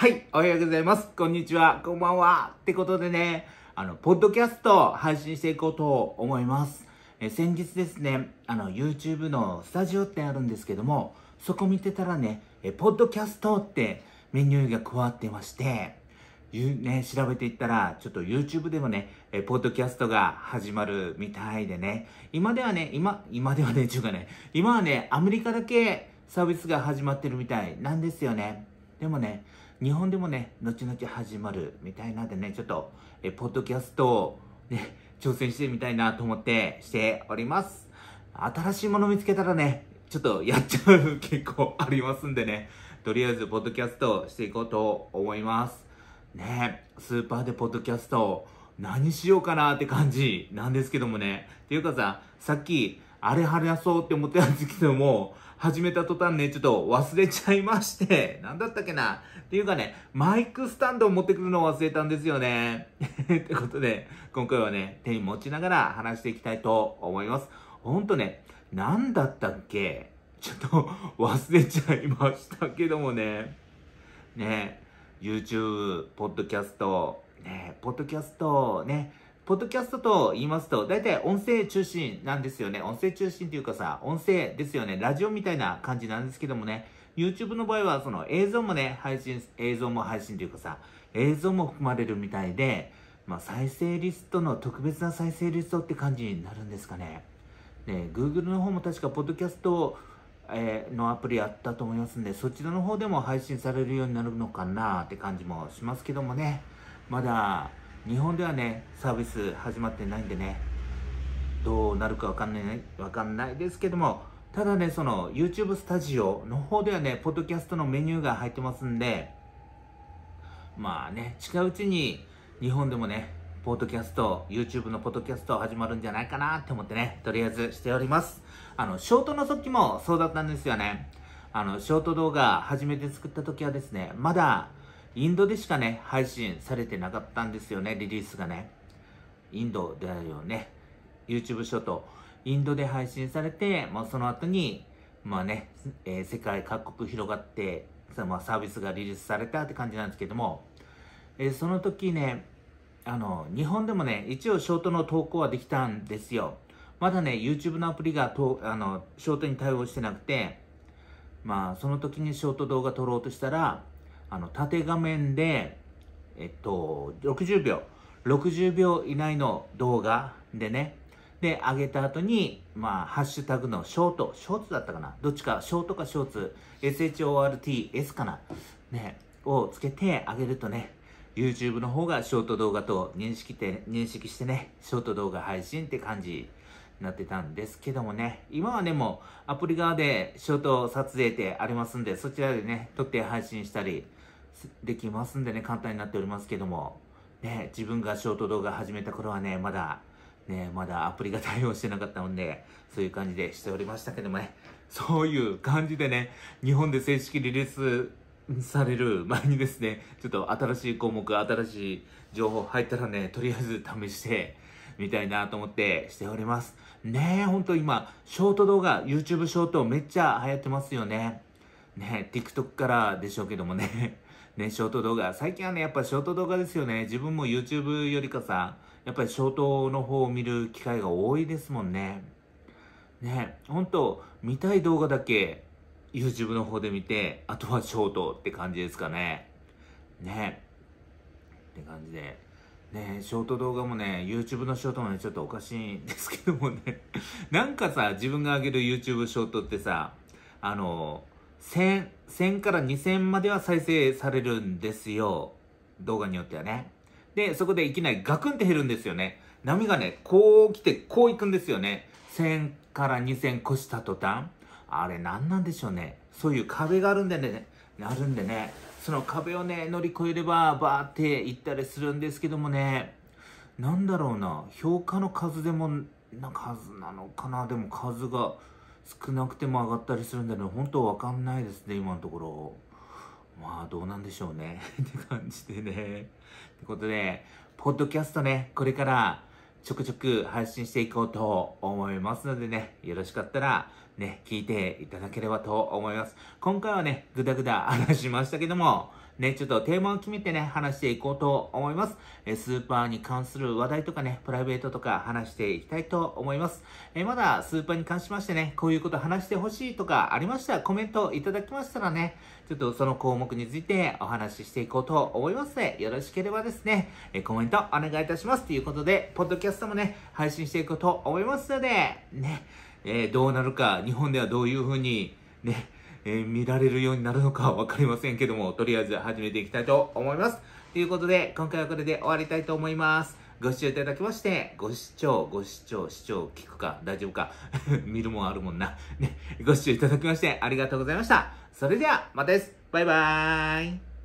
はい、おはようございます。こんにちは、こんばんは。ってことでね、あの、ポッドキャスト配信していこうと思います。え先日ですね、あの、YouTube のスタジオってあるんですけども、そこ見てたらね、えポッドキャストってメニューが加わってまして、ね、調べていったら、ちょっと YouTube でもね、え、ポッドキャストが始まるみたいでね、今ではね、今、今ではね、ちゅうかね、今はね、アメリカだけサービスが始まってるみたいなんですよね。でもね、日本でもね、後々始まるみたいなんでね、ちょっと、えポッドキャストをね、挑戦してみたいなと思ってしております。新しいもの見つけたらね、ちょっとやっちゃう結構ありますんでね、とりあえずポッドキャストをしていこうと思います。ね、スーパーでポッドキャスト何しようかなって感じなんですけどもね。っていうかさ、さっき、あれ話そうって思ってたんですけども、始めた途端ね、ちょっと忘れちゃいまして、なんだったっけな。っていうかね、マイクスタンドを持ってくるのを忘れたんですよね。ってことで、今回はね、手に持ちながら話していきたいと思います。ほんとね、なんだったっけちょっと 忘れちゃいましたけどもね。ね、YouTube、ポッドキャスト、ね、ポッドキャスト、ね、ポッドキャストと言いますと、大体音声中心なんですよね。音声中心というかさ、音声ですよね。ラジオみたいな感じなんですけどもね。YouTube の場合は、その映像もね、配信、映像も配信というかさ、映像も含まれるみたいで、まあ、再生リストの特別な再生リストって感じになるんですかね。ね、Google の方も確か、ポッドキャスト、えー、のアプリあったと思いますんで、そちらの方でも配信されるようになるのかなって感じもしますけどもね。まだ、日本ではねサービス始まってないんでねどうなるかわかんないわかんないですけどもただねその YouTube スタジオの方ではねポッドキャストのメニューが入ってますんでまあね近いうちに日本でもねポッドキャスト YouTube のポッドキャスト始まるんじゃないかなって思ってねとりあえずしておりますあのショートの時もそうだったんですよねあのショート動画初めて作った時はですねまだインドでしかね、配信されてなかったんですよね、リリースがね。インドだよね。YouTube ショート。インドで配信されて、まあ、その後に、まあね、えー、世界各国広がって、まあ、サービスがリリースされたって感じなんですけども、えー、その時ね、あの、日本でもね、一応ショートの投稿はできたんですよ。まだね、YouTube のアプリがとあのショートに対応してなくて、まあ、その時にショート動画撮ろうとしたら、あの、縦画面で、えっと、60秒、60秒以内の動画でね、で、上げた後に、まあ、ハッシュタグのショート、ショーツだったかなどっちか、ショートかショーツ、SHORT、S かなね、をつけてあげるとね、YouTube の方がショート動画と認識て、認識してね、ショート動画配信って感じになってたんですけどもね、今はでもアプリ側でショート撮影ってありますんで、そちらでね、撮って配信したり、できますんでね、簡単になっておりますけども、ね、自分がショート動画始めた頃はね、まだ、ね、まだアプリが対応してなかったので、そういう感じでしておりましたけどもね、そういう感じでね、日本で正式リリースされる前にですね、ちょっと新しい項目、新しい情報入ったらね、とりあえず試して、みたいなと思ってしております。ねえ、ほんと今、ショート動画、YouTube ショートめっちゃ流行ってますよね。ね TikTok からでしょうけどもね。ね、ショート動画。最近はね、やっぱショート動画ですよね。自分も YouTube よりかさ、やっぱりショートの方を見る機会が多いですもんね。ね、ほんと、見たい動画だけ YouTube の方で見て、あとはショートって感じですかね。ね。って感じで。ねショート動画もね、YouTube のショートもね、ちょっとおかしいんですけどもね。なんかさ、自分が上げる YouTube ショートってさ、あの1000、から2000までは再生されるんですよ。動画によってはね。で、そこでいきなりガクンって減るんですよね。波がね、こう来て、こう行くんですよね。1000から2000越した途端。あれ何なんでしょうね。そういう壁があるんでね、なるんでね。その壁をね、乗り越えれば、バーって行ったりするんですけどもね。なんだろうな。評価の数でも、な、数なのかな。でも数が、少なくても上がったりするんだけど、本当わかんないですね、今のところ。まあ、どうなんでしょうね って感じでね。ってことで、ポッドキャストね、これからちょくちょく配信していこうと思いますのでね、よろしかったらね、聞いていただければと思います。今回はね、ぐだぐだ話しましたけども、ね、ちょっとテーマを決めてね、話していこうと思います。えスーパーに関する話題とかね、プライベートとか話していきたいと思います。えまだスーパーに関しましてね、こういうこと話してほしいとかありましたらコメントいただきましたらね、ちょっとその項目についてお話ししていこうと思いますの、で、よろしければですね、えコメントお願いいたします。ということで、ポッドキャストもね、配信していこうと思いますので、ね、えー、どうなるか、日本ではどういうふうに、ね、えー、見られるようになるのかわかりませんけども、とりあえず始めていきたいと思います。ということで、今回はこれで終わりたいと思います。ご視聴いただきまして、ご視聴、ご視聴、視聴、聞くか、大丈夫か、見るもんあるもんな。ね、ご視聴いただきまして、ありがとうございました。それでは、またです。バイバーイ。